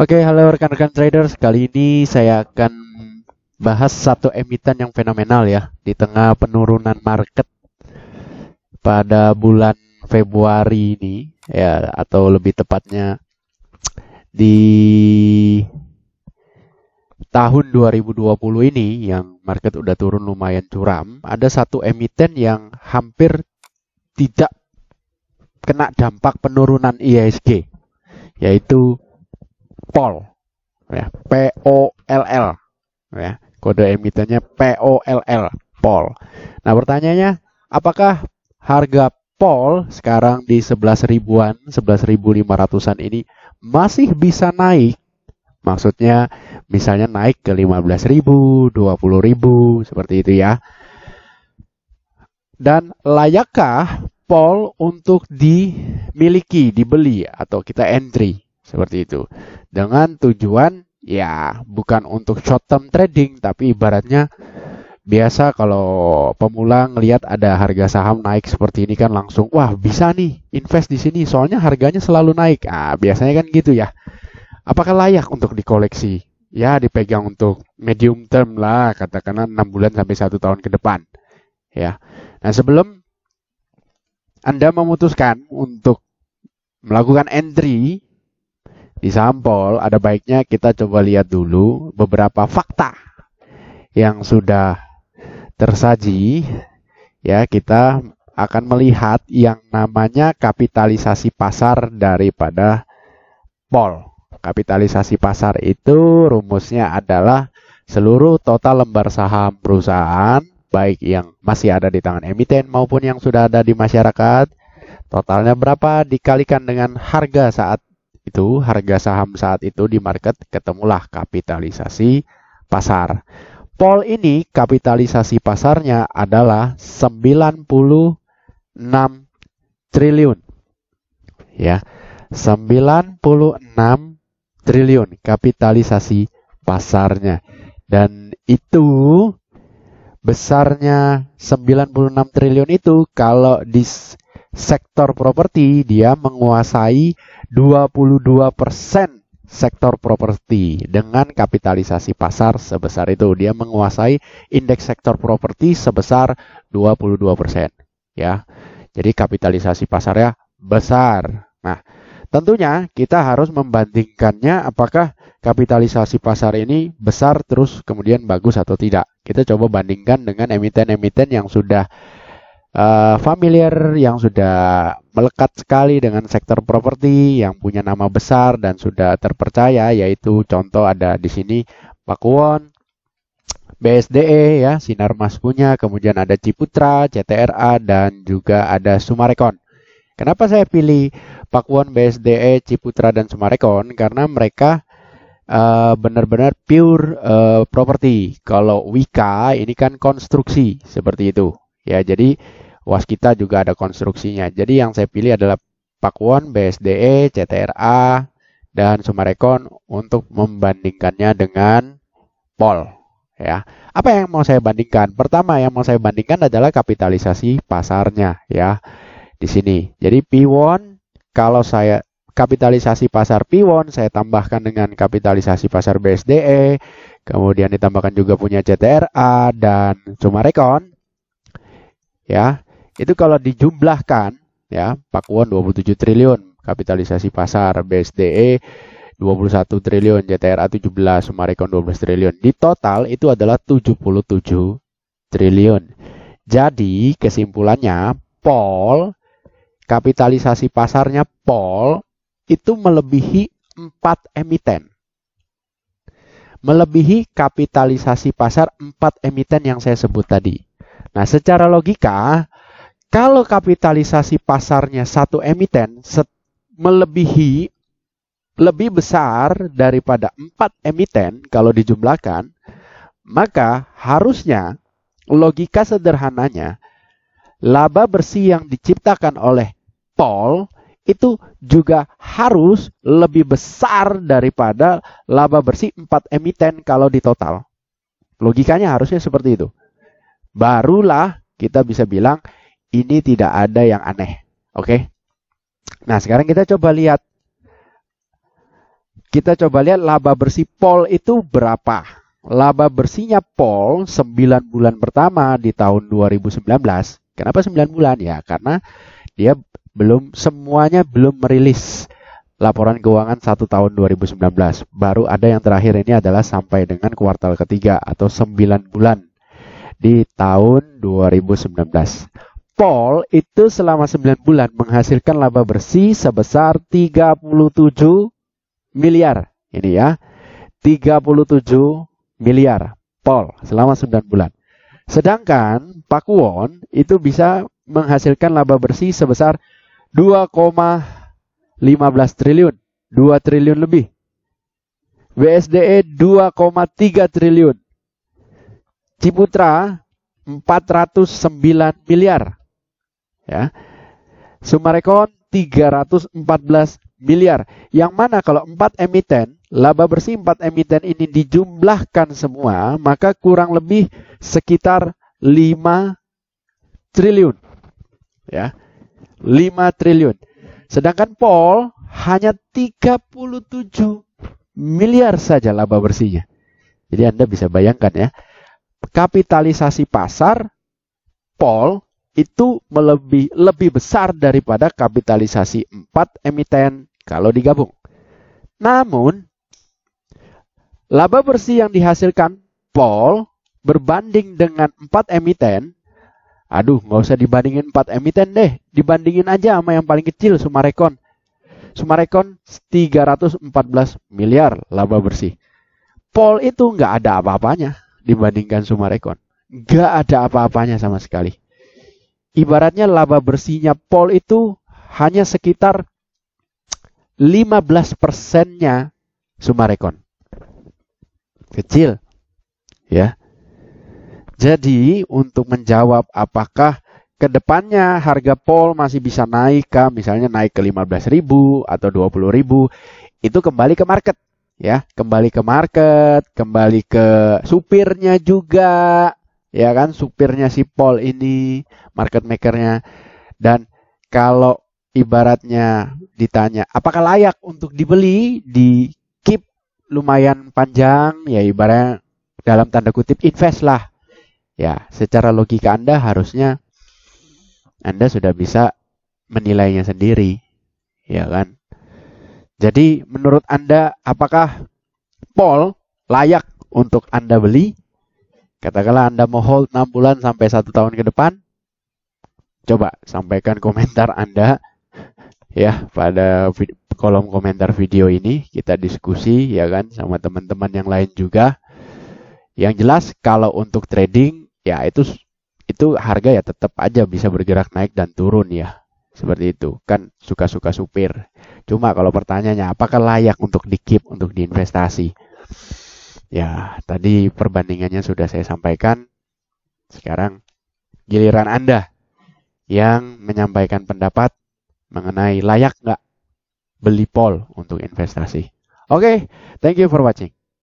Oke, okay, halo rekan-rekan traders. Kali ini saya akan bahas satu emiten yang fenomenal ya di tengah penurunan market pada bulan Februari ini ya atau lebih tepatnya di tahun 2020 ini yang market udah turun lumayan curam, ada satu emiten yang hampir tidak kena dampak penurunan IHSG, yaitu Pol ya L, ya kode emitennya P O L L, Pol. Nah pertanyaannya apakah harga Pol sekarang di 11 ribuan 11500 ratusan ini masih bisa naik maksudnya misalnya naik ke 15.000 20.000 seperti itu ya dan layakkah Pol untuk dimiliki, dibeli atau kita entry? Seperti itu. Dengan tujuan ya bukan untuk short term trading tapi ibaratnya biasa kalau pemula ngelihat ada harga saham naik seperti ini kan langsung wah bisa nih invest di sini soalnya harganya selalu naik ah biasanya kan gitu ya apakah layak untuk dikoleksi ya dipegang untuk medium term lah katakanlah 6 bulan sampai satu tahun ke depan ya nah sebelum anda memutuskan untuk melakukan entry di sampel, ada baiknya kita coba lihat dulu beberapa fakta yang sudah tersaji. Ya, kita akan melihat yang namanya kapitalisasi pasar daripada Pol. Kapitalisasi pasar itu rumusnya adalah seluruh total lembar saham perusahaan, baik yang masih ada di tangan emiten maupun yang sudah ada di masyarakat. Totalnya berapa dikalikan dengan harga saat itu harga saham saat itu di market ketemulah kapitalisasi pasar. Pol ini kapitalisasi pasarnya adalah 96 triliun. Ya. 96 triliun kapitalisasi pasarnya. Dan itu besarnya 96 triliun itu kalau di sektor properti dia menguasai 22% sektor properti dengan kapitalisasi pasar sebesar itu. Dia menguasai indeks sektor properti sebesar 22%, ya. Jadi kapitalisasi pasarnya besar. Nah, tentunya kita harus membandingkannya apakah kapitalisasi pasar ini besar terus kemudian bagus atau tidak. Kita coba bandingkan dengan emiten-emiten yang sudah uh, familiar yang sudah melekat sekali dengan sektor properti yang punya nama besar dan sudah terpercaya yaitu contoh ada di sini Pakuwon, BSDE ya Sinar Mas punya, kemudian ada Ciputra, CTRA dan juga ada Sumarekon. Kenapa saya pilih Pakuwon, BSDE, Ciputra dan Sumarekon? Karena mereka benar eh, benar-benar pure uh, eh, property. Kalau Wika ini kan konstruksi seperti itu. Ya, jadi waskita juga ada konstruksinya. Jadi yang saya pilih adalah Pakuan BSDE, CTRA, dan Sumarekon untuk membandingkannya dengan Pol. Ya, apa yang mau saya bandingkan? Pertama yang mau saya bandingkan adalah kapitalisasi pasarnya ya di sini. Jadi P1 kalau saya kapitalisasi pasar P1 saya tambahkan dengan kapitalisasi pasar BSDE, kemudian ditambahkan juga punya CTRA dan Sumarekon ya itu kalau dijumlahkan ya Won 27 triliun kapitalisasi pasar BSDE 21 triliun JTRA 17 Sumarekon 12 triliun di total itu adalah 77 triliun jadi kesimpulannya Pol kapitalisasi pasarnya Pol itu melebihi 4 emiten melebihi kapitalisasi pasar 4 emiten yang saya sebut tadi Nah, secara logika, kalau kapitalisasi pasarnya satu emiten melebihi lebih besar daripada empat emiten kalau dijumlahkan, maka harusnya logika sederhananya laba bersih yang diciptakan oleh Paul itu juga harus lebih besar daripada laba bersih empat emiten kalau di total. Logikanya harusnya seperti itu barulah kita bisa bilang ini tidak ada yang aneh. Oke. Okay? Nah, sekarang kita coba lihat kita coba lihat laba bersih Paul itu berapa. Laba bersihnya Paul 9 bulan pertama di tahun 2019. Kenapa 9 bulan? Ya, karena dia belum semuanya belum merilis laporan keuangan satu tahun 2019. Baru ada yang terakhir ini adalah sampai dengan kuartal ketiga atau 9 bulan di tahun 2019. Paul itu selama 9 bulan menghasilkan laba bersih sebesar 37 miliar. Ini ya. 37 miliar. Paul selama 9 bulan. Sedangkan Pakuwon itu bisa menghasilkan laba bersih sebesar 2,15 triliun. 2 triliun lebih. BSDE 2,3 triliun. Ciputra 409 miliar. Ya. Sumarekon 314 miliar. Yang mana kalau 4 emiten, laba bersih 4 emiten ini dijumlahkan semua, maka kurang lebih sekitar 5 triliun. Ya. 5 triliun. Sedangkan Paul hanya 37 miliar saja laba bersihnya. Jadi Anda bisa bayangkan ya kapitalisasi pasar Pol itu melebih, lebih besar daripada kapitalisasi 4 emiten kalau digabung. Namun, laba bersih yang dihasilkan Pol berbanding dengan 4 emiten, aduh nggak usah dibandingin 4 emiten deh, dibandingin aja sama yang paling kecil Sumarekon. Sumarekon 314 miliar laba bersih. Pol itu nggak ada apa-apanya dibandingkan Sumarekon. Gak ada apa-apanya sama sekali. Ibaratnya laba bersihnya Pol itu hanya sekitar 15 persennya Sumarekon. Kecil. Ya. Jadi untuk menjawab apakah kedepannya harga pol masih bisa naik kah? Misalnya naik ke 15 ribu atau 20 ribu. Itu kembali ke market ya kembali ke market kembali ke supirnya juga ya kan supirnya si Paul ini market makernya dan kalau ibaratnya ditanya apakah layak untuk dibeli di keep lumayan panjang ya ibaratnya dalam tanda kutip invest lah ya secara logika Anda harusnya Anda sudah bisa menilainya sendiri ya kan jadi menurut Anda apakah Paul layak untuk Anda beli? Katakanlah Anda mau hold 6 bulan sampai 1 tahun ke depan. Coba sampaikan komentar Anda ya pada kolom komentar video ini kita diskusi ya kan sama teman-teman yang lain juga. Yang jelas kalau untuk trading ya itu itu harga ya tetap aja bisa bergerak naik dan turun ya. Seperti itu. Kan suka-suka supir Cuma kalau pertanyaannya apakah layak untuk dikip untuk diinvestasi? Ya, tadi perbandingannya sudah saya sampaikan. Sekarang giliran Anda yang menyampaikan pendapat mengenai layak nggak beli pol untuk investasi. Oke, okay, thank you for watching.